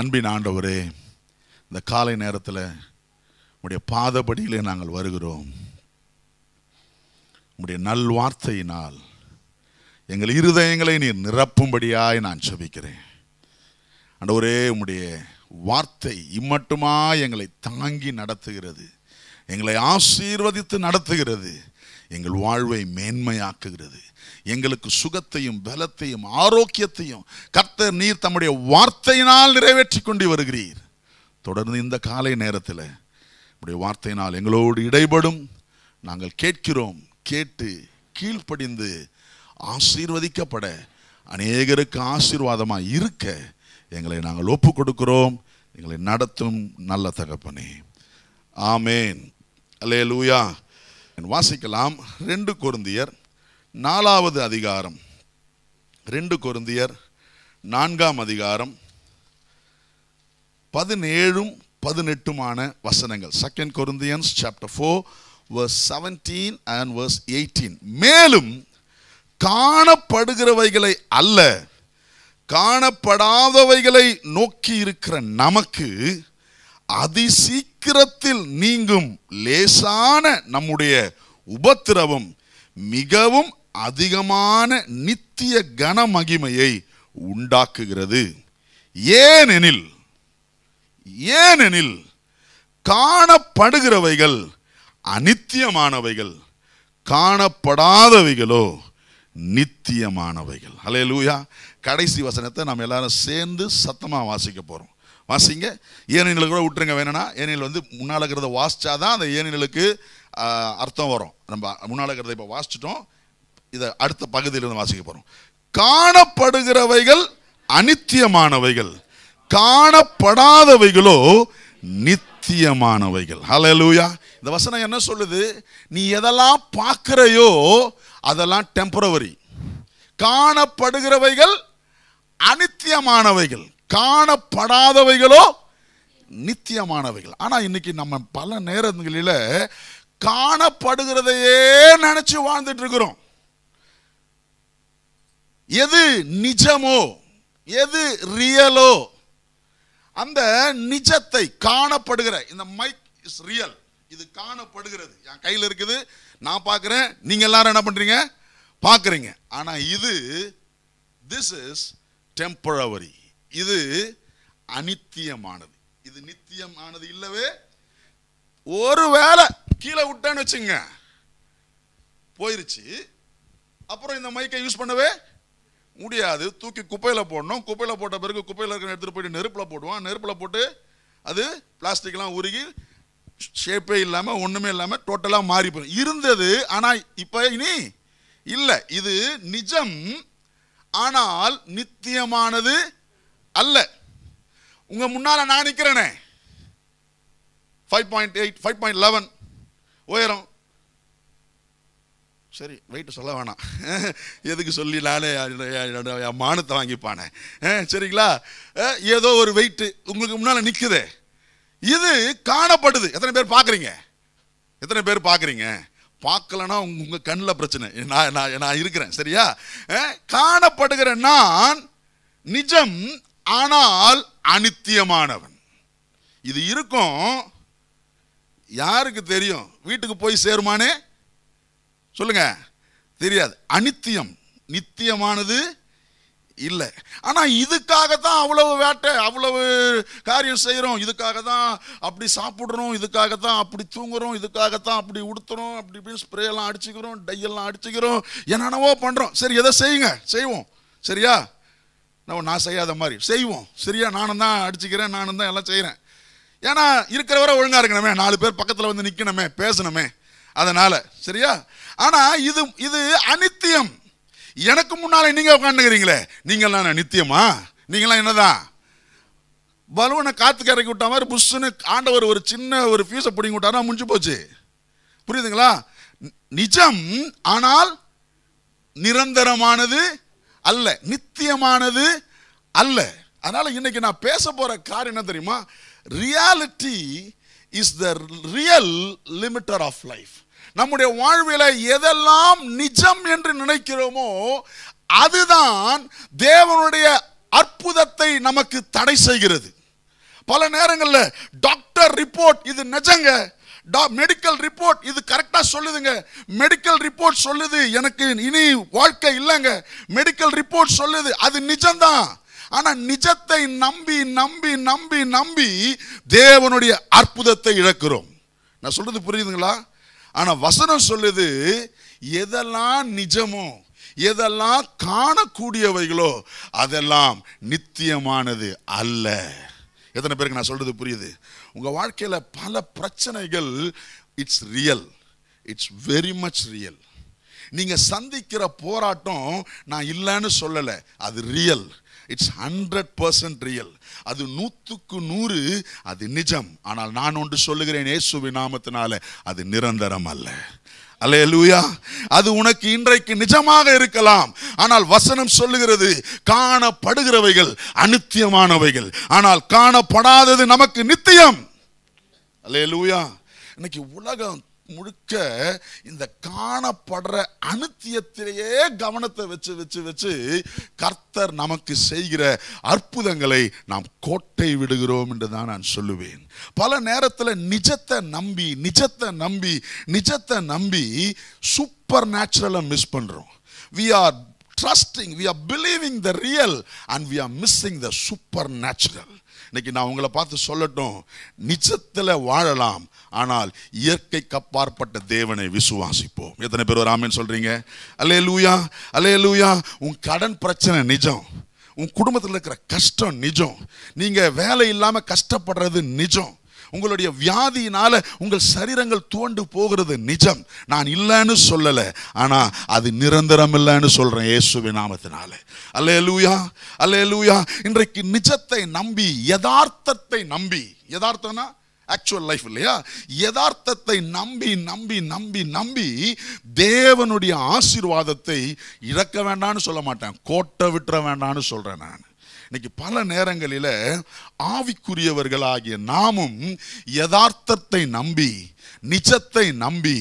அன்பின் ஆண்டவரே இந்த காலை நேரத்தில் உடைய பாதபடியிலே நாங்கள் வருகிறோம் உடைய நல்வார்த்தையினால் எங்கள் இருதயங்களை நீர் நிரப்பும்படியாய் நான் செபிக்கிறேன் ஆண்டவரே உம்முடைய வார்த்தை இம்மட்டுமா எங்களை தாங்கி நடத்துகிறது எங்களை ஆசீர்வதித்து நடத்துகிறது எங்கள் வாழ்வை மேன்மையாக்குகிறது எங்களுக்கு சுகத்தையும் பலத்தையும் ஆரோக்கியத்தையும் கர்த்தர் நீர் தம்முடைய வார்த்தையினால் நிறைவேற்றி கொண்டு வருகிறீர் தொடர்ந்து இந்த காலை நேரத்தில் இப்படி வார்த்தையினால் எங்களோடு இடைபடும் நாங்கள் கேட்கிறோம் கேட்டு கீழ்ப்படிந்து ஆசீர்வதிக்கப்பட அநேகருக்கு ஆசீர்வாதமாக இருக்க எங்களை நாங்கள் ஒப்பு கொடுக்கிறோம் எங்களை நடத்தும் நல்ல தகப்பனே ஆமேன் அலே லூயா வாசிக்கலாம் ரெண்டு குருந்தியர் நாலாவது அதிகாரம் ரெண்டு குருந்தியர் நான்காம் அதிகாரம் பதினேழும் பதினெட்டுமான வசனங்கள் second Corinthians chapter four verse seventeen and verse eighteen மேலும் காணப்படுகிறவைகளை அல்ல காணப்படாதவைகளை நோக்கி இருக்கிற நமக்கு அதிசீக்கிரம் சீக்கிரத்தில் நீங்கும் லேசான நம்முடைய உபத்திரவம் மிகவும் அதிகமான நித்திய கன மகிமையை உண்டாக்குகிறது ஏனெனில் ஏனெனில் காணப்படுகிறவைகள் அனித்தியமானவைகள் காணப்படாதவைகளோ நித்தியமானவைகள் அலையலூயா லூயா கடைசி வசனத்தை நம்ம எல்லாரும் சேர்ந்து சத்தமாக வாசிக்க போகிறோம் வாசிங்க ஏனியலை கூட விட்டுருங்க வேணும்னா ஏனியல் வந்து முன்னால் இருக்கிறத வாசித்தா தான் அந்த ஏனியலுக்கு அர்த்தம் வரும் நம்ம முன்னால் இருக்கிறத இப்போ வாசிச்சிட்டோம் இதை அடுத்த பகுதியிலிருந்து வாசிக்க போகிறோம் காணப்படுகிறவைகள் அனித்தியமானவைகள் காணப்படாதவைகளோ நித்தியமானவைகள் ஹலோ லூயா இந்த வசனம் என்ன சொல்லுது நீ எதெல்லாம் பார்க்குறையோ அதெல்லாம் டெம்பரவரி காணப்படுகிறவைகள் அனித்தியமானவைகள் காணப்படாதவைகளோ நித்தியமானவைகள் ஆனால் இன்னைக்கு நம்ம பல நேரங்களில் காணப்படுகிறதையே நினச்சி வாழ்ந்துட்டு இருக்கிறோம் எது நிஜமோ எது ரியலோ அந்த நிஜத்தை காணப்படுகிற இந்த மைக் இஸ் ரியல் இது காணப்படுகிறது என் கையில் இருக்குது நான் பார்க்குறேன் நீங்கள் எல்லாரும் என்ன பண்ணுறீங்க பார்க்குறீங்க ஆனால் இது திஸ் இஸ் டெம்பரவரி இது அனித்தியமானது இது நித்தியமானது இல்லவே ஒரு வேலை கீழே விட்டேன்னு வச்சுங்க போயிருச்சு அப்புறம் இந்த மைக்கை யூஸ் பண்ணவே முடியாது தூக்கி குப்பையில் போடணும் குப்பையில் போட்ட பிறகு குப்பையில் இருக்கிற எடுத்துகிட்டு போயிட்டு நெருப்பில் போடுவான் நெருப்பில் போட்டு அது பிளாஸ்டிக்லாம் உருகி ஷேப்பே இல்லாமல் ஒன்றுமே இல்லாமல் டோட்டலாக மாறி போயிடும் இருந்தது ஆனால் இப்போ இனி இல்லை இது நிஜம் ஆனால் நித்தியமானது அல்ல உங்கள் முன்னால் நான் நிற்கிறேனே five point eight five point eleven உயரம் சரி வெயிட்டு சொல்ல வேணாம் எதுக்கு சொல்லி நானே மானத்தை வாங்கிப்பானே சரிங்களா ஏதோ ஒரு வெயிட்டு உங்களுக்கு முன்னால் நிற்குது இது காணப்படுது எத்தனை பேர் பார்க்குறீங்க எத்தனை பேர் பார்க்குறீங்க பார்க்கலன்னா உங்கள் கண்ணில் பிரச்சனை நான் நான் நான் இருக்கிறேன் சரியா காணப்படுகிற நான் நிஜம் ஆனால் அனித்தியமானவன் இது இருக்கும் யாருக்கு தெரியும் வீட்டுக்கு போய் சேருமானே சொல்லுங்க தெரியாது அனித்தியம் நித்தியமானது இல்லை ஆனால் இதுக்காக தான் அவ்வளவு வேட்டை அவ்வளவு காரியம் செய்கிறோம் இதுக்காக தான் அப்படி சாப்பிட்றோம் இதுக்காக தான் அப்படி தூங்குறோம் இதுக்காக தான் அப்படி உடுத்துறோம் அப்படி இப்படின்னு ஸ்ப்ரேயெல்லாம் அடிச்சுக்கிறோம் டையெல்லாம் அடிச்சுக்கிறோம் என்னென்னவோ பண்ணுறோம் சரி எதை செய்யுங்க செய்வோம் சரியா நம்ம நான் செய்யாத மாதிரி செய்வோம் சரியா நானும் தான் அடிச்சுக்கிறேன் நானும் தான் எல்லாம் செய்கிறேன் ஏன்னா இருக்கிறவரை ஒழுங்காக இருக்கணுமே நாலு பேர் பக்கத்தில் வந்து நிற்கணுமே பேசணுமே அதனால் சரியா ஆனால் இது இது அனித்தியம் எனக்கு முன்னால் நீங்கள் உட்காந்துக்கிறீங்களே நீங்கள்லாம் நித்தியமா நீங்களாம் என்னதான் பலூனை காற்று இறக்கி விட்டா மாதிரி புஷ்ஷுன்னு ஆண்டவர் ஒரு சின்ன ஒரு ஃபியூஸை பிடிங்கி விட்டாரா முடிஞ்சு போச்சு புரியுதுங்களா நிஜம் ஆனால் நிரந்தரமானது அல்ல நித்தியமானது அல்ல அதனால் இன்னைக்கு நான் பேச போகிற கார் என்ன தெரியுமா reality is the real limiter of life நம்முடைய வாழ்வில் எதெல்லாம் நிஜம் என்று நினைக்கிறோமோ அதுதான் தேவனுடைய அற்புதத்தை நமக்கு தடை செய்கிறது பல நேரங்களில் டாக்டர் ரிப்போர்ட் இது நிஜங்க மெடிக்கல் ரிப்போர்ட் இது கரெக்டாக சொல்லுதுங்க மெடிக்கல் ரிப்போர்ட் சொல்லுது எனக்கு இனி வாழ்க்கை இல்லைங்க மெடிக்கல் ரிப்போர்ட் சொல்லுது அது நிஜம்தான் ஆனால் நிஜத்தை நம்பி நம்பி நம்பி நம்பி தேவனுடைய அற்புதத்தை இழக்கிறோம் நான் சொல்றது புரியுதுங்களா ஆனால் வசனம் சொல்லுது எதெல்லாம் நிஜமோ எதெல்லாம் காணக்கூடியவைகளோ அதெல்லாம் நித்தியமானது அல்ல எத்தனை பேருக்கு நான் சொல்றது புரியுது உங்கள் வாழ்க்கையில் பல பிரச்சனைகள் it's real it's very much real நீங்கள் சந்திக்கிற போராட்டம் நான் இல்லைன்னு சொல்லலை அது real it's hundred percent real அது நூற்றுக்கு நூறு அது நிஜம் ஆனால் நான் ஒன்று சொல்லுகிறேன் ஏசு விநாமத்தினால அது நிரந்தரம் அல்ல லூயா அது உனக்கு இன்றைக்கு நிஜமாக இருக்கலாம் ஆனால் வசனம் சொல்லுகிறது காணப்படுகிறவைகள் அனுத்தியமானவைகள் ஆனால் காணப்படாதது நமக்கு நித்தியம் லூயா இன்னைக்கு உலகம் முழுக்க இந்த காணப்படுற அனுத்தியத்திலேயே கவனத்தை வச்சு வச்சு வச்சு கர்த்தர் நமக்கு செய்கிற அற்புதங்களை நாம் கோட்டை விடுகிறோம் என்று தான் நான் சொல்லுவேன் பல நேரத்தில் நிஜத்தை நம்பி நிஜத்தை நம்பி நிஜத்தை நம்பி சூப்பர் நேச்சுரலை மிஸ் பண்ணுறோம் we are trusting we are believing the real and we are missing the supernatural இன்னைக்கு நான் உங்களை பார்த்து சொல்லட்டும் நிச்சத்தில் வாழலாம் ஆனால் இயற்கைக்கு அப்பாற்பட்ட தேவனை விசுவாசிப்போம் எத்தனை பேர் ஒரு சொல்கிறீங்க அலே லூயா அலே லூயா உன் கடன் பிரச்சனை நிஜம் உன் குடும்பத்தில் இருக்கிற கஷ்டம் நிஜம் நீங்கள் வேலை இல்லாமல் கஷ்டப்படுறது நிஜம் உங்களுடைய வியாதியினால உங்கள் சரீரங்கள் தோண்டு போகிறது நிஜம் நான் இல்லைன்னு சொல்லலை ஆனால் அது நிரந்தரம் இல்லைன்னு சொல்கிறேன் இயேசுவின் நாமத்தினால அல்லே லூயா அல்லே லூயா இன்றைக்கு நிஜத்தை நம்பி யதார்த்தத்தை நம்பி யதார்த்தம்னா ஆக்சுவல் லைஃப் இல்லையா யதார்த்தத்தை நம்பி நம்பி நம்பி நம்பி தேவனுடைய ஆசீர்வாதத்தை இழக்க வேண்டான்னு சொல்ல மாட்டேன் கோட்டை விட்டுற வேண்டான்னு சொல்கிறேன் நான் இன்னைக்கு பல நேரங்களில் ஆவிக்குரியவர்களாகிய நாமும் யதார்த்தத்தை நம்பி நிஜத்தை நம்பி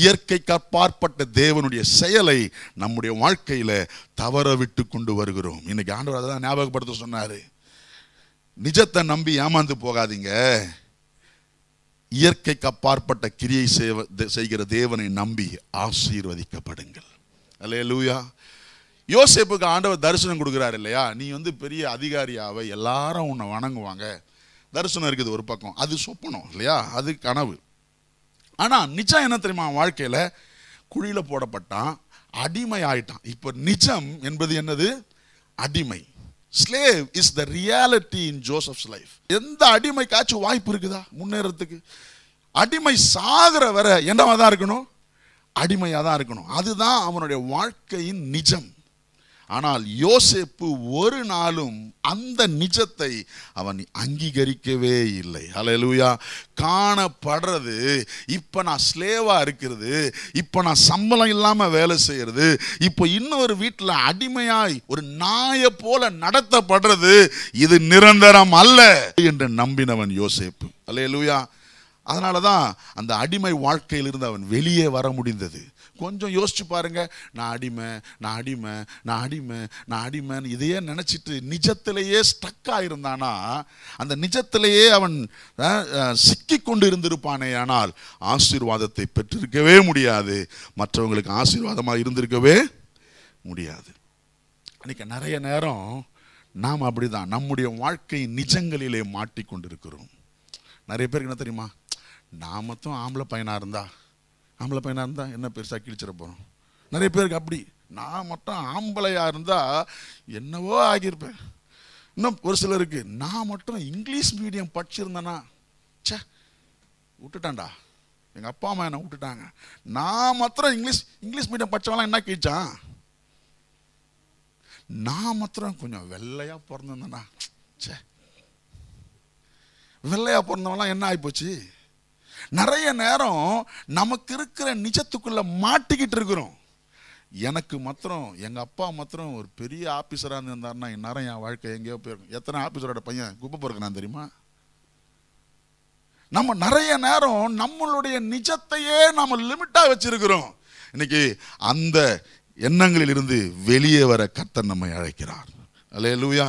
இயற்கை கற்பாற்பட்ட தேவனுடைய செயலை நம்முடைய வாழ்க்கையில் தவற விட்டு கொண்டு வருகிறோம் இன்னைக்கு ஆண்டவர் அதை தான் ஞாபகப்படுத்த சொன்னார் நிஜத்தை நம்பி ஏமாந்து போகாதீங்க இயற்கைக்கு அப்பாற்பட்ட கிரியை செய்கிற தேவனை நம்பி ஆசீர்வதிக்கப்படுங்கள் அல்லே லூயா யோசேப்புக்கு ஆண்டவர் தரிசனம் கொடுக்குறாரு இல்லையா நீ வந்து பெரிய அதிகாரியாவை எல்லாரும் உன்னை வணங்குவாங்க தரிசனம் இருக்குது ஒரு பக்கம் அது சொப்பனம் இல்லையா அது கனவு ஆனால் நிஜம் என்ன தெரியுமா வாழ்க்கையில் குழியில் போடப்பட்டான் அடிமை ஆயிட்டான் இப்போ நிஜம் என்பது என்னது அடிமை slave is the reality in Joseph's life எந்த அடிமைக்காச்சும் வாய்ப்பு இருக்குதா முன்னேறத்துக்கு அடிமை சாகிற வரை என்னவா தான் இருக்கணும் அடிமையாக தான் இருக்கணும் அதுதான் அவனுடைய வாழ்க்கையின் நிஜம் ஆனால் யோசேப்பு ஒரு நாளும் அந்த நிஜத்தை அவன் அங்கீகரிக்கவே இல்லை அலையலூயா காணப்படுறது இப்போ நான் ஸ்லேவாக இருக்கிறது இப்போ நான் சம்பளம் இல்லாமல் வேலை செய்கிறது இப்போ இன்னொரு வீட்டில் அடிமையாய் ஒரு நாயை போல நடத்தப்படுறது இது நிரந்தரம் அல்ல என்று நம்பினவன் யோசேப்பு அலையலூயா அதனால தான் அந்த அடிமை வாழ்க்கையிலிருந்து அவன் வெளியே வர முடிந்தது கொஞ்சம் யோசிச்சு பாருங்க நான் அடிமை நான் அடிமை நான் அடிமை நான் அடிமைன்னு இதையே நினச்சிட்டு நிஜத்திலேயே ஸ்டக்காக இருந்தானா அந்த நிஜத்திலேயே அவன் சிக்கி கொண்டு இருந்திருப்பானே ஆனால் ஆசீர்வாதத்தை பெற்றிருக்கவே முடியாது மற்றவங்களுக்கு ஆசீர்வாதமாக இருந்திருக்கவே முடியாது அன்றைக்கி நிறைய நேரம் நாம் அப்படி தான் நம்முடைய வாழ்க்கை நிஜங்களிலே மாட்டிக்கொண்டிருக்கிறோம் நிறைய பேருக்கு என்ன தெரியுமா நாமத்தும் ஆம்பளை பையனாக இருந்தால் ஆம்பளை பையனாக இருந்தால் என்ன பெருசாக கிழிச்சிட போகிறோம் நிறைய பேருக்கு அப்படி நான் மட்டும் ஆம்பளையாக இருந்தால் என்னவோ ஆகியிருப்பேன் இன்னும் ஒரு சிலருக்கு நான் மட்டும் இங்கிலீஷ் மீடியம் படிச்சிருந்தேன்னா சே விட்டுட்டான்டா எங்கள் அப்பா அம்மா என்னை விட்டுட்டாங்க நான் மாத்திரம் இங்கிலீஷ் இங்கிலீஷ் மீடியம் படித்தவங்களாம் என்ன கேட்டான் நான் மாத்திரம் கொஞ்சம் வெள்ளையாக பிறந்திருந்தேண்ணா சே வெள்ளையாக பிறந்தவெல்லாம் என்ன ஆகிப்போச்சு நிறைய நேரம் நமக்கு இருக்கிற நிஜத்துக்குள்ளே மாட்டிக்கிட்டு இருக்கிறோம் எனக்கு மாத்திரம் எங்கள் அப்பா மாத்திரம் ஒரு பெரிய ஆஃபீஸராக இருந்தார்னா இந்நேரம் என் வாழ்க்கை எங்கேயோ போயிருக்கும் எத்தனை ஆஃபீஸரோட பையன் குப்பை நான் தெரியுமா நம்ம நிறைய நேரம் நம்மளுடைய நிஜத்தையே நம்ம லிமிட்டாக வச்சிருக்கிறோம் இன்னைக்கு அந்த எண்ணங்களில் இருந்து வெளியே வர கத்தன் நம்மை அழைக்கிறார் அல்லே லூயா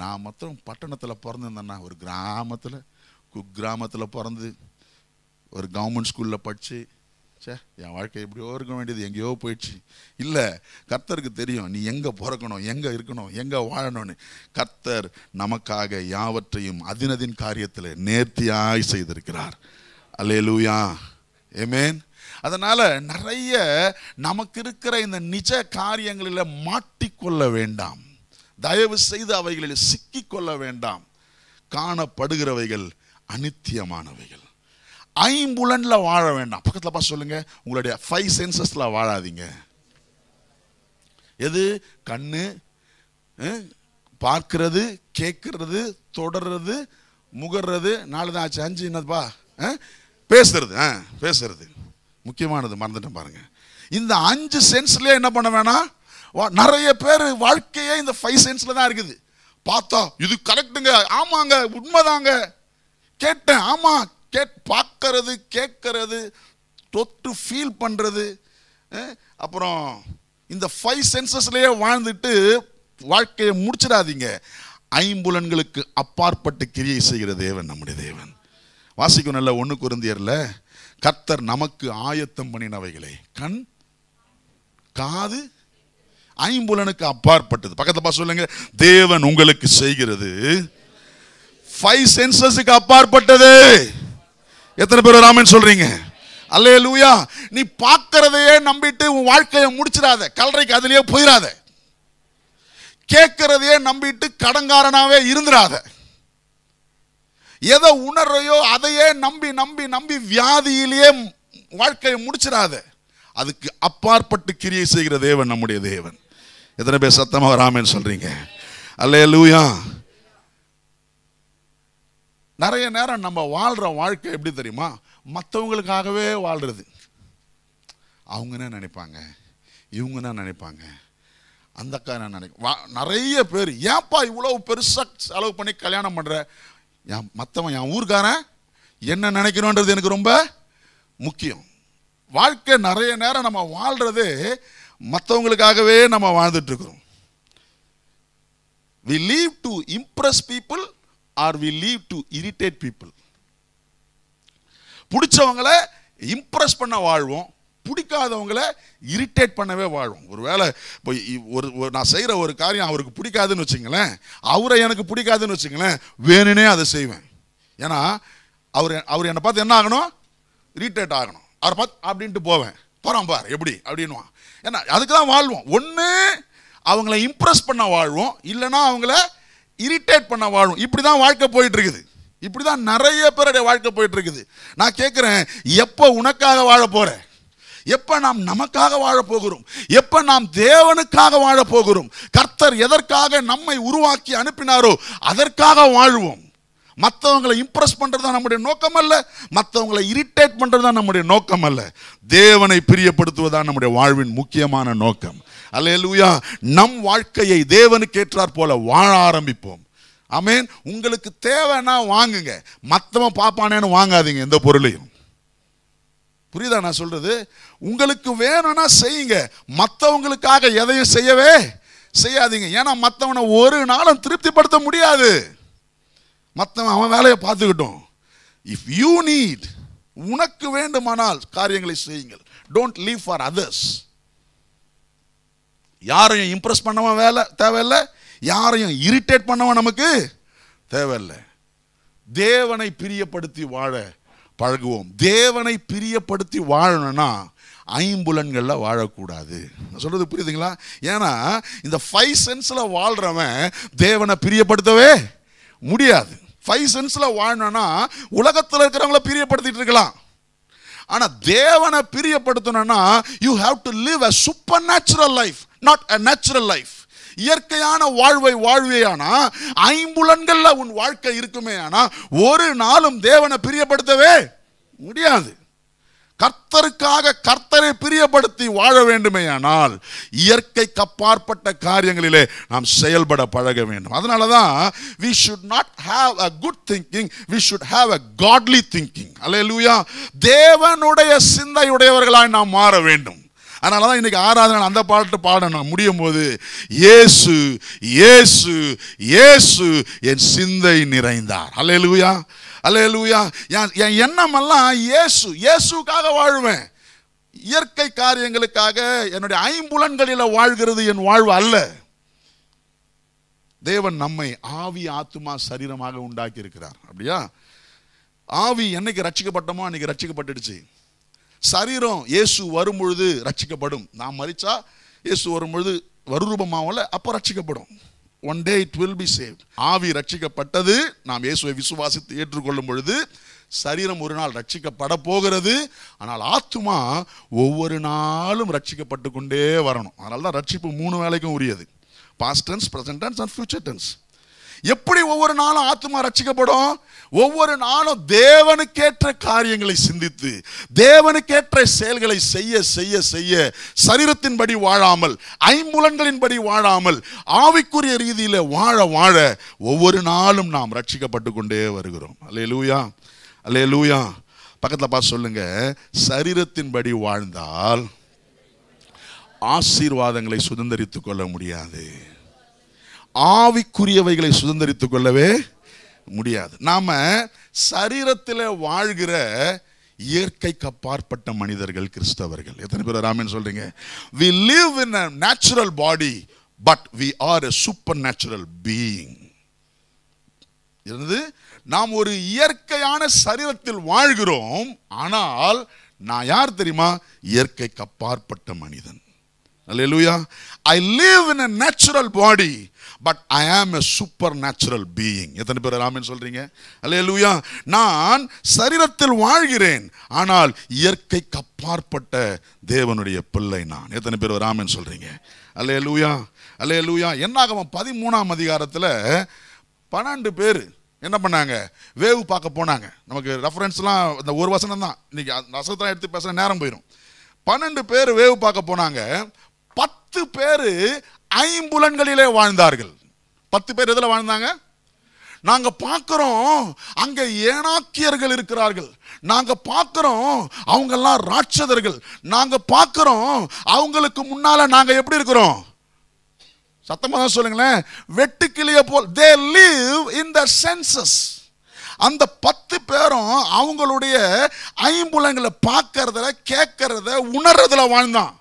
நான் மாத்திரம் பட்டணத்தில் பிறந்திருந்தேன்னா ஒரு கிராமத்தில் குக்கிராமத்தில் பிறந்து ஒரு கவர்மெண்ட் ஸ்கூலில் படித்து சே என் வாழ்க்கை எப்படியோ இருக்க வேண்டியது எங்கேயோ போயிடுச்சு இல்லை கர்த்தருக்கு தெரியும் நீ எங்கே பிறக்கணும் எங்கே இருக்கணும் எங்கே வாழணும்னு கர்த்தர் நமக்காக யாவற்றையும் அதினதின் காரியத்தில் நேர்த்தியாய் செய்திருக்கிறார் அல்லே லூயா ஏமேன் அதனால் நிறைய நமக்கு இருக்கிற இந்த நிஜ காரியங்களில் மாட்டிக்கொள்ள வேண்டாம் தயவு செய்து அவைகளில் சிக்கிக்கொள்ள வேண்டாம் காணப்படுகிறவைகள் அனித்தியமானவைகள் ஐம்புலனில் வாழ வேண்டாம் பக்கத்தில் பார்த்து சொல்லுங்கள் உங்களுடைய ஃபைவ் சென்சஸில் வாழாதீங்க எது கண்ணு பார்க்கறது கேட்கறது தொடர்றது முகர்றது நாலு தான் ஆச்சு அஞ்சு என்னதுப்பா பேசுறது ஆ பேசுறது முக்கியமானது மறந்துட்டேன் பாருங்கள் இந்த அஞ்சு சென்ஸ்லேயே என்ன பண்ண வேணாம் நிறைய பேர் வாழ்க்கையே இந்த ஃபைவ் சென்ஸில் தான் இருக்குது பார்த்தா இது கரெக்டுங்க ஆமாங்க உண்மைதாங்க கேட்டேன் ஆமாம் கேட் பார்க்கறது கேட்கறது தொட்டு ஃபீல் பண்ணுறது அப்புறம் இந்த ஃபைவ் சென்சஸ்லேயே வாழ்ந்துட்டு வாழ்க்கையை முடிச்சிடாதீங்க ஐம்புலன்களுக்கு அப்பாற்பட்டு கிரியை செய்கிற தேவன் நம்முடைய தேவன் வாசிக்கும் நல்ல ஒன்று குருந்தியரில் கர்த்தர் நமக்கு ஆயத்தம் பண்ணினவைகளை கண் காது ஐம்புலனுக்கு அப்பாற்பட்டது பக்கத்தை பார்த்து சொல்லுங்க தேவன் உங்களுக்கு செய்கிறது ஃபைவ் சென்சஸுக்கு அப்பாற்பட்டது எத்தனை பேர் ராமன் சொல்றீங்க அல்லே லூயா நீ பார்க்கறதையே நம்பிட்டு உன் வாழ்க்கையை முடிச்சிடாத கல்லறைக்கு அதுலேயே போயிடாத கேட்கறதையே நம்பிட்டு கடங்காரனாவே இருந்துடாத எதை உணர்றையோ அதையே நம்பி நம்பி நம்பி வியாதியிலேயே வாழ்க்கையை முடிச்சிடாத அதுக்கு அப்பாற்பட்டு கிரியை செய்கிற தேவன் நம்முடைய தேவன் எத்தனை பேர் சத்தமாக ராமன் சொல்றீங்க அல்லே லூயா நிறைய நேரம் நம்ம வாழ்கிற வாழ்க்கை எப்படி தெரியுமா மற்றவங்களுக்காகவே வாழ்கிறது அவங்க என்ன நினைப்பாங்க இவங்க என்ன நினைப்பாங்க அந்த அக்கா என்ன வா நிறைய பேர் ஏன்ப்பா இவ்வளோ பெருசாக செலவு பண்ணி கல்யாணம் பண்ணுற என் மற்றவன் என் ஊருக்காரன் என்ன நினைக்கணுன்றது எனக்கு ரொம்ப முக்கியம் வாழ்க்கை நிறைய நேரம் நம்ம வாழ்கிறது மற்றவங்களுக்காகவே நம்ம வாழ்ந்துட்டுருக்குறோம் we live to impress people or we live to irritate people பிடிச்சவங்கள இம்ப்ரெஸ் பண்ண வாழ்வோம் பிடிக்காதவங்கள இரிட்டேட் பண்ணவே வாழும் ஒரு வேளை இப்போ ஒரு நான் செய்கிற ஒரு காரியம் அவருக்கு பிடிக்காதுன்னு வச்சுங்களேன் அவரை எனக்கு பிடிக்காதுன்னு வச்சுங்களேன் வேணுனே அதை செய்வேன் ஏன்னா அவர் அவர் என்னை பார்த்து என்ன ஆகணும் இரிட்டேட் ஆகணும் அவரை பார்த்து அப்படின்ட்டு போவேன் போகிறோம் பார் எப்படி அப்படின்வான் ஏன்னா அதுக்கு தான் வாழ்வோம் ஒன்று அவங்கள இம்ப்ரெஸ் பண்ண வாழ்வோம் இல்லைன்னா அவங்கள இரிட்டேட் பண்ண வாழும் இப்படி தான் வாழ்க்கை போயிட்டு இருக்குது இப்படி தான் நிறைய பேருடைய வாழ்க்கை போயிட்டு இருக்குது நான் கேட்குறேன் எப்போ உனக்காக வாழ போகிறேன் எப்போ நாம் நமக்காக வாழப்போகிறோம் எப்போ நாம் தேவனுக்காக வாழப்போகிறோம் கர்த்தர் எதற்காக நம்மை உருவாக்கி அனுப்பினாரோ அதற்காக வாழ்வோம் மற்றவங்களை இம்ப்ரெஸ் பண்ணுறது தான் நம்முடைய நோக்கம் அல்ல மற்றவங்களை இரிட்டேட் பண்ணுறது தான் நம்முடைய நோக்கம் அல்ல தேவனை பிரியப்படுத்துவதான் நம்முடைய வாழ்வின் முக்கியமான நோக்கம் அல்லேலூயா நம் வாழ்க்கையை தேவனுக்கு கேட்டார் போல வாழ ஆரம்பிப்போம் அமேன் உங்களுக்கு தேவைன்னா வாங்குங்க மற்றவன் பார்ப்பானேன்னு வாங்காதீங்க எந்த பொருளையும் புரியுதா நான் சொல்றது உங்களுக்கு வேணும்னா செய்யுங்க மற்றவங்களுக்காக எதையும் செய்யவே செய்யாதீங்க ஏன்னா மற்றவனை ஒரு நாளும் திருப்திப்படுத்த முடியாது மற்றவன் அவன் வேலையை பார்த்துக்கிட்டோம் இஃப் யூ நீட் உனக்கு வேண்டுமானால் காரியங்களை செய்யுங்கள் டோன்ட் லீவ் ஃபார் அதர்ஸ் யாரையும் இம்ப்ரெஸ் பண்ணவன் வேலை தேவையில்லை யாரையும் இரிட்டேட் பண்ணவன் நமக்கு தேவையில்லை தேவனை பிரியப்படுத்தி வாழ பழகுவோம் தேவனை பிரியப்படுத்தி வாழணும்னா ஐம்புலன்களில் வாழக்கூடாது நான் சொல்கிறது புரியுதுங்களா ஏன்னா இந்த ஃபைவ் சென்ஸில் வாழ்கிறவன் தேவனை பிரியப்படுத்தவே முடியாது ஃபைவ் சென்ஸில் வாழணும்னா உலகத்தில் இருக்கிறவங்கள பிரியப்படுத்திட்டு இருக்கலாம் ஆனால் தேவனை பிரியப்படுத்தணும்னா you have to live a supernatural life not a natural life இயற்கையான வாழ்வை வாழ்வேயானா ஐம்புலன்கள்ல உன் வாழ்க்கை இருக்குமே ஆனா ஒரு நாளும் தேவனை பிரியப்படுத்தவே முடியாது கர்த்தருக்காக கர்த்தரை பிரியப்படுத்தி வாழ வேண்டுமேயானால் இயற்கைக்கு அப்பாற்பட்ட காரியங்களிலே நாம் செயல்பட பழக வேண்டும் அதனால தான் we should not have a good thinking we should have a godly thinking அல்ல லூயா தேவனுடைய சிந்தையுடையவர்களாய் நாம் மாற வேண்டும் அதனால தான் இன்றைக்கி ஆராதனை அந்த பாட்டு பாடணும் முடியும் போது ஏசு ஏசு ஏசு என் சிந்தை நிறைந்தார் அல்ல அல்லா அல்ல லூயா என் எண்ணமெல்லாம் ஏசு இயேசுக்காக வாழ்வேன் இயற்கை காரியங்களுக்காக என்னுடைய ஐம்புலன்களில் வாழ்கிறது என் வாழ்வு அல்ல தேவன் நம்மை ஆவி ஆத்துமா சரீரமாக உண்டாக்கி இருக்கிறார் அப்படியா ஆவி என்னைக்கு ரட்சிக்கப்பட்டமோ அன்னைக்கு ரட்சிக்கப்பட்டுடுச்சு சரீரம் இயேசு வரும்பொழுது ரட்சிக்கப்படும் நான் மறிச்சா இயேசு வரும்பொழுது வருரூபமாகல அப்போ ரட்சிக்கப்படும் one day it will be save ஆவி ரட்சிக்கப்பட்டது நாம் இயேசுவை விசுவாசித்து ஏற்றுக்கொள்ளும் பொழுது சரீரம் ஒரு நாள் ரட்சிக்கப்பட போகிறது ஆனால் ஆத்துமா ஒவ்வொரு நாளும் ரட்சிக்கப்பட்டு கொண்டே வரணும் அதனால தான் ரட்சிப்பு மூணு வேலைக்கும் உரியது past tense present tense and future tense எப்படி ஒவ்வொரு நாளும் ஆத்மா ரச்சிக்கப்படும் ஒவ்வொரு நாளும் தேவனுக்கேற்ற காரியங்களை சிந்தித்து தேவனுக்கேற்ற செயல்களை செய்ய செய்ய செய்ய சரீரத்தின்படி வாழாமல் ஐம்புலன்களின்படி வாழாமல் ஆவிக்குரிய ரீதியில் வாழ வாழ ஒவ்வொரு நாளும் நாம் ரட்சிக்கப்பட்டு கொண்டே வருகிறோம் அல்லே லூயா அல்லே லூயா பக்கத்தில் பார்த்து சொல்லுங்க சரீரத்தின்படி வாழ்ந்தால் ஆசீர்வாதங்களை சுதந்திரித்துக் கொள்ள முடியாது ஆவிக்குரியவைகளை சுதந்திரித்து கொள்ளவே முடியாது நாம் சரீரத்தில் வாழ்கிற இயற்கைக்கு அப்பாற்பட்ட மனிதர்கள் கிறிஸ்தவர்கள் எத்தனை பேர் ராமன் சொல்றீங்க we live in a natural body but we are a supernatural being என்னது நாம் ஒரு இயற்கையான சரீரத்தில் வாழ்கிறோம் ஆனால் நான் யார் தெரியுமா இயற்கைக்கு அப்பாற்பட்ட மனிதன் Hallelujah. I live in a natural body, but I am a supernatural being எத்தனை பேர் ராமன் சொல்றீங்க அல்லேலூயா நான் சரீரத்தில் வாழ்கிறேன் ஆனால் இயற்கைக்கு அப்பாற்பட்ட தேவனுடைய பிள்ளை நான் எத்தனை பேர் ராமன் சொல்றீங்க அல்லே லூயா அல்லே லூயா என்னாகவன் பதிமூணாம் அதிகாரத்தில் பன்னெண்டு பேர் என்ன பண்ணாங்க வேவு பார்க்க போனாங்க நமக்கு ரெஃபரன்ஸ்லாம் இந்த ஒரு வசனம் தான் இன்னைக்கு வசனத்தெல்லாம் எடுத்து பேசுகிற நேரம் போயிடும் பன்னெண்டு பேர் வேவு பார்க்க போனாங்க பத்து பேர் ஐம்புலன்களிலே வாழ்ந்தார்கள் பத்து பேர் எதில் வாழ்ந்தாங்க நாங்க பார்க்குறோம் அங்க ஏனாக்கியர்கள் இருக்கிறார்கள் நாங்க பார்க்குறோம் அவங்க எல்லாம் ராட்சதர்கள் நாங்க பார்க்கிறோம் அவங்களுக்கு முன்னால நாங்க எப்படி இருக்கிறோம் சத்தமாக தான் சொல்லுங்களேன் வெட்டுக்கிளியை போல் they live in the census அந்த பத்து பேரும் அவங்களுடைய ஐம்புலங்களை பார்க்கறதுல கேட்கறத உணர்றதுல வாழ்ந்தான்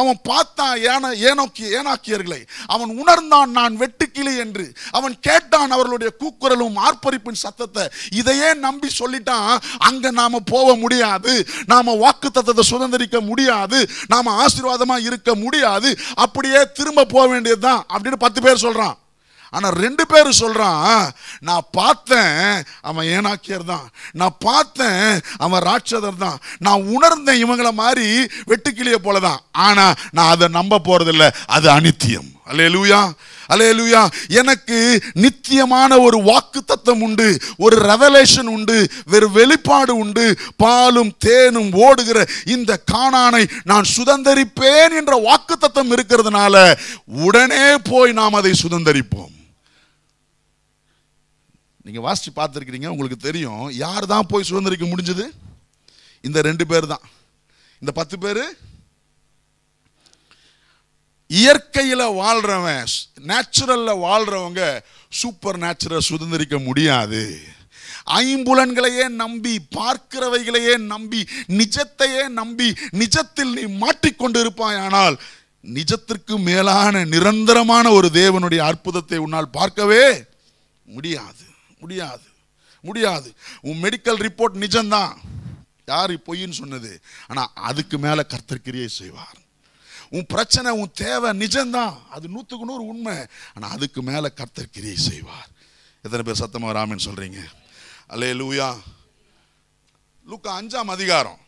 அவன் பார்த்தான் ஏன ஏனோக்கி ஏனாக்கியர்களை அவன் உணர்ந்தான் நான் வெட்டுக்கிளி என்று அவன் கேட்டான் அவர்களுடைய கூக்குரலும் ஆர்ப்பரிப்பின் சத்தத்தை இதையே நம்பி சொல்லிட்டான் அங்கே நாம் போக முடியாது நாம் வாக்கு தத்தத்தை சுதந்திரிக்க முடியாது நாம் ஆசீர்வாதமாக இருக்க முடியாது அப்படியே திரும்ப போக வேண்டியதுதான் அப்படின்னு பத்து பேர் சொல்கிறான் ஆனால் ரெண்டு பேர் சொல்கிறான் நான் பார்த்தேன் அவன் ஏனாக்கியர் தான் நான் பார்த்தேன் அவன் ராட்சதர் தான் நான் உணர்ந்தேன் இவங்களை மாதிரி வெட்டுக்கிளிய போல தான் ஆனால் நான் அதை நம்ப போகிறதில்ல அது அனித்தியம் அலே லூயா அலே லூயா எனக்கு நித்தியமான ஒரு வாக்கு தத்துவம் உண்டு ஒரு ரெவலேஷன் உண்டு வெறு வெளிப்பாடு உண்டு பாலும் தேனும் ஓடுகிற இந்த காணானை நான் சுதந்திரிப்பேன் என்ற வாக்கு தத்துவம் இருக்கிறதுனால உடனே போய் நாம் அதை சுதந்திரிப்போம் நீங்கள் வாசித்து பார்த்துருக்கிறீங்க உங்களுக்கு தெரியும் யார் தான் போய் சுதந்திரிக்க முடிஞ்சது இந்த ரெண்டு பேர் தான் இந்த பத்து பேர் இயற்கையில் வாழ்கிறவன் நேச்சுரலில் வாழ்கிறவங்க சூப்பர் நேச்சுரல் சுதந்திரிக்க முடியாது ஐம்புலன்களையே நம்பி பார்க்கிறவைகளையே நம்பி நிஜத்தையே நம்பி நிஜத்தில் நீ மாட்டிக்கொண்டு இருப்பாயானால் நிஜத்திற்கு மேலான நிரந்தரமான ஒரு தேவனுடைய அற்புதத்தை உன்னால் பார்க்கவே முடியாது முடியாது முடியாது உன் மெடிக்கல் ரிப்போர்ட் நிஜம்தான் யார் பொய்ன்னு சொன்னது ஆனால் அதுக்கு மேலே கர்த்தர்கிரியை செய்வார் உன் பிரச்சனை உன் தேவை நிஜம்தான் அது நூற்றுக்கு நூறு உண்மை ஆனால் அதுக்கு மேலே கர்த்தர்கிரியை செய்வார் எத்தனை பேர் சத்தமாக ராமின்னு சொல்கிறீங்க அல்லே லூயா லூக்கா அஞ்சாம் அதிகாரம்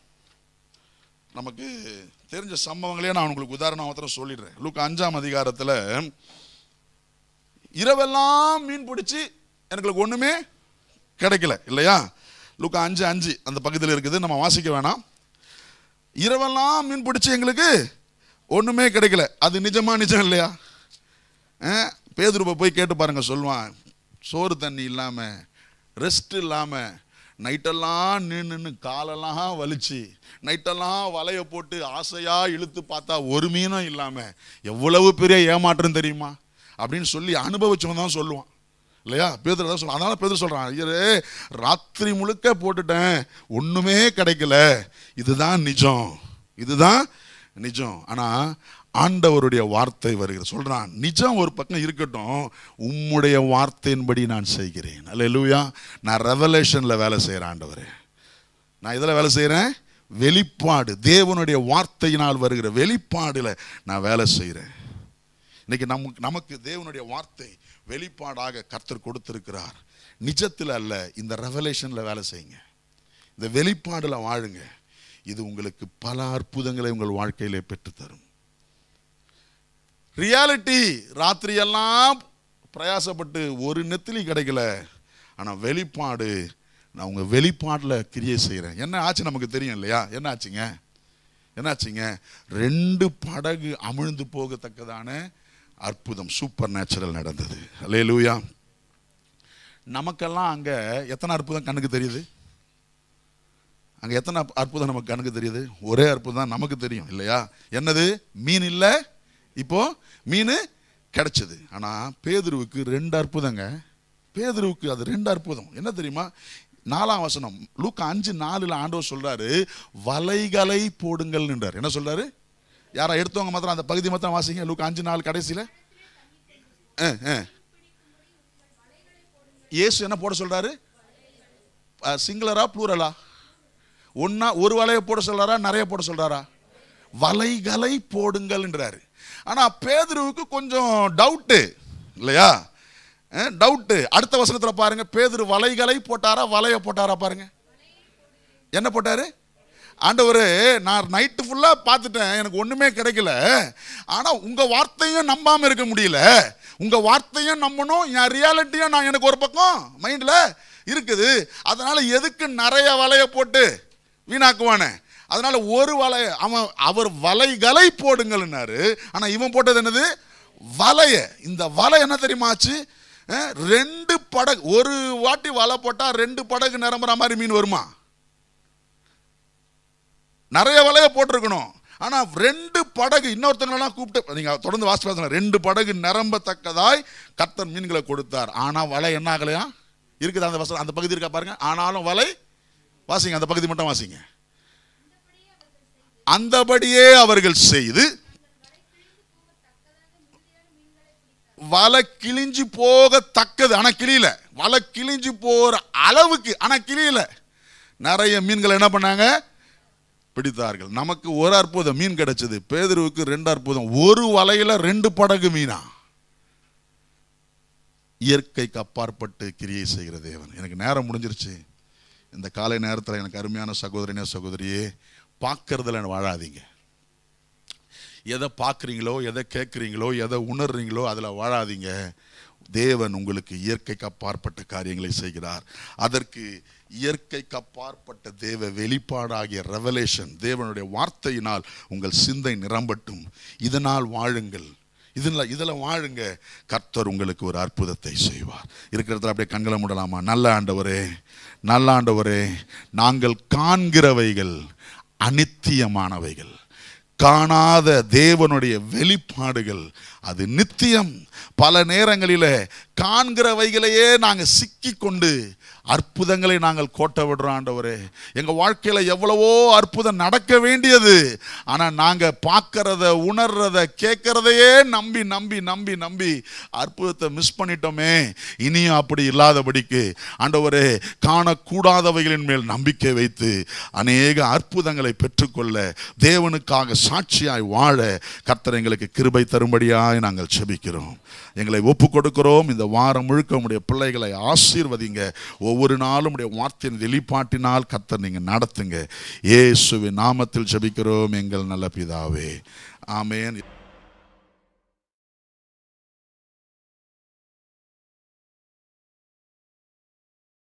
நமக்கு தெரிஞ்ச சம்பவங்களே நான் உங்களுக்கு உதாரணம் மாத்திரம் சொல்லிடுறேன் லூக்கா அஞ்சாம் அதிகாரத்தில் இரவெல்லாம் மீன் பிடிச்சி எனக்கு ஒன்றுமே கிடைக்கல இல்லையா லுக்கா அஞ்சு அஞ்சு அந்த பக்கத்தில் இருக்குது நம்ம வாசிக்க வேணாம் இரவெல்லாம் மீன் பிடிச்சி எங்களுக்கு ஒன்றுமே கிடைக்கல அது நிஜமாக நிஜம் இல்லையா பேதுருப்பை போய் கேட்டு பாருங்கள் சொல்லுவான் சோறு தண்ணி இல்லாமல் ரெஸ்ட் இல்லாமல் நைட்டெல்லாம் நின்று காலெல்லாம் வலிச்சு நைட்டெல்லாம் வலைய போட்டு ஆசையாக இழுத்து பார்த்தா ஒரு மீனும் இல்லாமல் எவ்வளவு பெரிய ஏமாற்றம் தெரியுமா அப்படின்னு சொல்லி அனுபவிச்சவன் தான் சொல்லுவான் இல்லையா பேதர் தான் சொல்ல அதனால் பேதர் சொல்கிறான் ஐயரே ராத்திரி முழுக்க போட்டுட்டேன் ஒன்றுமே கிடைக்கல இதுதான் நிஜம் இதுதான் நிஜம் ஆனால் ஆண்டவருடைய வார்த்தை வருகிறது சொல்கிறான் நிஜம் ஒரு பக்கம் இருக்கட்டும் உம்முடைய வார்த்தையின்படி நான் செய்கிறேன் அல்ல இல்லையா நான் ரெவலேஷனில் வேலை செய்கிறேன் ஆண்டவர் நான் இதில் வேலை செய்கிறேன் வெளிப்பாடு தேவனுடைய வார்த்தையினால் வருகிற வெளிப்பாடில் நான் வேலை செய்கிறேன் இன்றைக்கி நமக்கு நமக்கு தேவனுடைய வார்த்தை வெளிப்பாடாக கர்த்தர் கொடுத்துருக்கிறார் நிஜத்தில் அல்ல இந்த ரெவலேஷனில் வேலை செய்யுங்க இந்த வெளிப்பாடில் வாழுங்க இது உங்களுக்கு பல அற்புதங்களை உங்கள் வாழ்க்கையிலே பெற்றுத்தரும் ரியாலிட்டி ராத்திரியெல்லாம் பிரயாசப்பட்டு ஒரு நெத்திலி கிடைக்கல ஆனால் வெளிப்பாடு நான் உங்கள் வெளிப்பாடில் கிரியை செய்கிறேன் என்ன ஆச்சு நமக்கு தெரியும் இல்லையா என்ன ஆச்சுங்க என்னாச்சுங்க ரெண்டு படகு அமிழ்ந்து போகத்தக்கதான அற்புதம் சூப்பர் நேச்சுரல் நடந்தது அல்லே லூயா நமக்கெல்லாம் அங்கே எத்தனை அற்புதம் கண்ணுக்கு தெரியுது அங்கே எத்தனை அற்புதம் நமக்கு கண்ணுக்கு தெரியுது ஒரே அற்புதம் தான் நமக்கு தெரியும் இல்லையா என்னது மீன் இல்லை இப்போ மீன் கிடச்சிது ஆனால் பேதுருவுக்கு ரெண்டு அற்புதங்க பேதுருவுக்கு அது ரெண்டு அற்புதம் என்ன தெரியுமா நாலாம் வசனம் லூக்கா அஞ்சு நாலில் ஆண்டவர் சொல்கிறாரு வலைகளை போடுங்கள் என்றார் என்ன சொல்கிறாரு யாரா எடுத்தவங்க மாத்திரம் அந்த பகுதி மாத்திரம் வாசிங்க லூக் அஞ்சு நாள் கடைசியில் இயேசு என்ன போட சொல்கிறாரு சிங்கிளரா ப்ளூரலா ஒன்றா ஒரு வலையை போட சொல்கிறாரா நிறைய போட சொல்கிறாரா வலைகளை போடுங்கள்ன்றாரு ஆனால் பேதுருவுக்கு கொஞ்சம் டவுட்டு இல்லையா டவுட்டு அடுத்த வசனத்தில் பாருங்கள் பேதுரு வலைகளை போட்டாரா வலையை போட்டாரா பாருங்கள் என்ன போட்டார் ஆண்டவர் நான் நைட்டு ஃபுல்லாக பார்த்துட்டேன் எனக்கு ஒன்றுமே கிடைக்கல ஆனால் உங்கள் வார்த்தையும் நம்பாமல் இருக்க முடியல உங்கள் வார்த்தையும் நம்பணும் என் ரியாலிட்டியும் நான் எனக்கு ஒரு பக்கம் மைண்டில் இருக்குது அதனால் எதுக்கு நிறைய வலையை போட்டு வீணாக்குவானே அதனால் ஒரு வலை அவன் அவர் வலைகளை போடுங்கள்னாரு ஆனால் இவன் போட்டது என்னது வலையை இந்த வலை என்ன தெரியுமாச்சு ரெண்டு படகு ஒரு வாட்டி வலை போட்டால் ரெண்டு படகு நிரம்புற மாதிரி மீன் வருமா நிறைய வலையை போட்டிருக்கணும் ஆனால் ரெண்டு படகு இன்னொருத்தங்களெல்லாம் கூப்பிட்டு நீங்கள் தொடர்ந்து வாசி பேசலாம் ரெண்டு படகு நிரம்பத்தக்கதாய் கத்தன் மீன்களை கொடுத்தார் ஆனால் வலை என்ன ஆகலையா இருக்குது அந்த வசனம் அந்த பகுதி இருக்கா பாருங்கள் ஆனாலும் வலை வாசிங்க அந்த பகுதி மட்டும் வாசிங்க அந்தபடியே அவர்கள் செய்து வலை கிழிஞ்சு போகத்தக்கது ஆனால் கிளியில வலை கிழிஞ்சு போகிற அளவுக்கு ஆனால் கிளியில நிறைய மீன்கள் என்ன பண்ணாங்க பிடித்தார்கள் நமக்கு ஒரு அற்புதம் மீன் கிடைச்சது பேதருவுக்கு ரெண்டு அற்புதம் ஒரு வலையில் ரெண்டு படகு மீனா இயற்கைக்கு அப்பாற்பட்டு கிரியை செய்கிற தேவன் எனக்கு நேரம் முடிஞ்சிருச்சு இந்த காலை நேரத்தில் எனக்கு அருமையான சகோதரனே சகோதரியே பார்க்கறதுல வாழாதீங்க எதை பார்க்குறீங்களோ எதை கேட்குறீங்களோ எதை உணர்றீங்களோ அதில் வாழாதீங்க தேவன் உங்களுக்கு இயற்கைக்கு அப்பாற்பட்ட காரியங்களை செய்கிறார் அதற்கு இயற்கைக்கு அப்பாற்பட்ட தேவ வெளிப்பாடாகிய ரெவலேஷன் தேவனுடைய வார்த்தையினால் உங்கள் சிந்தை நிரம்பட்டும் இதனால் வாழுங்கள் இதில் இதில் வாழுங்க கர்த்தர் உங்களுக்கு ஒரு அற்புதத்தை செய்வார் இருக்கிறதுல அப்படியே கண்களை முடலாமா நல்ல ஆண்டவரே நல்ல ஆண்டவரே நாங்கள் காண்கிறவைகள் அனித்தியமானவைகள் காணாத தேவனுடைய வெளிப்பாடுகள் அது நித்தியம் பல நேரங்களில் காண்கிறவைகளையே நாங்கள் சிக்கி கொண்டு அற்புதங்களை நாங்கள் கோட்டை விடுறோம் ஆண்டவரே எங்கள் வாழ்க்கையில் எவ்வளவோ அற்புதம் நடக்க வேண்டியது ஆனால் நாங்கள் பார்க்கறத உணர்றத கேட்கறதையே நம்பி நம்பி நம்பி நம்பி அற்புதத்தை மிஸ் பண்ணிட்டோமே இனியும் அப்படி இல்லாதபடிக்கு ஆண்டவரே காணக்கூடாதவைகளின் மேல் நம்பிக்கை வைத்து அநேக அற்புதங்களை பெற்றுக்கொள்ள தேவனுக்காக சாட்சியாய் வாழ கர்த்தர் எங்களுக்கு கிருபை தரும்படியாக பிள்ளைகளாய் நாங்கள் செபிக்கிறோம் எங்களை ஒப்பு கொடுக்கிறோம் இந்த வாரம் முழுக்க உடைய பிள்ளைகளை ஆசீர்வதிங்க ஒவ்வொரு நாளும் உடைய வார்த்தையின் வெளிப்பாட்டினால் கத்த நீங்கள் நடத்துங்க ஏசுவின் நாமத்தில் செபிக்கிறோம் எங்கள் நல்ல பிதாவே ஆமேன்